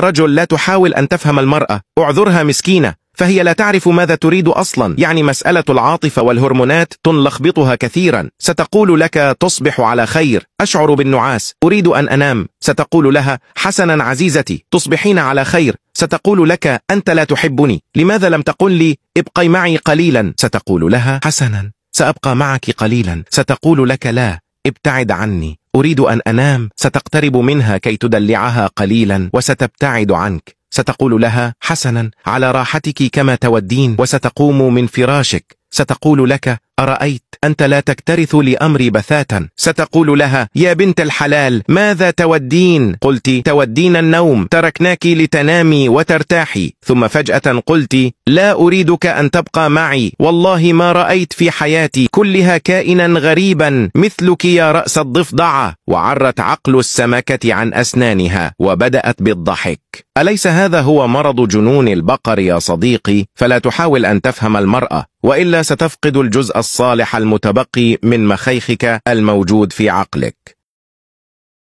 رجل لا تحاول أن تفهم المرأة اعذرها مسكينة فهي لا تعرف ماذا تريد أصلا يعني مسألة العاطفة والهرمونات تنلخبطها كثيرا ستقول لك تصبح على خير أشعر بالنعاس أريد أن أنام ستقول لها حسنا عزيزتي تصبحين على خير ستقول لك أنت لا تحبني لماذا لم تقل لي ابقي معي قليلا ستقول لها حسنا سأبقى معك قليلا ستقول لك لا ابتعد عني أريد أن أنام ستقترب منها كي تدلعها قليلا وستبتعد عنك ستقول لها حسنا على راحتك كما تودين وستقوم من فراشك ستقول لك أرأيت أنت لا تكترث لأمري بثاتا ستقول لها يا بنت الحلال ماذا تودين قلت تودين النوم تركناك لتنامي وترتاحي ثم فجأة قلت لا أريدك أن تبقى معي والله ما رأيت في حياتي كلها كائنا غريبا مثلك يا رأس الضفدعة وعرت عقل السمكة عن أسنانها وبدأت بالضحك أليس هذا هو مرض جنون البقر يا صديقي فلا تحاول أن تفهم المرأة وإلا ستفقد الجزء الصالح المتبقي من مخيخك الموجود في عقلك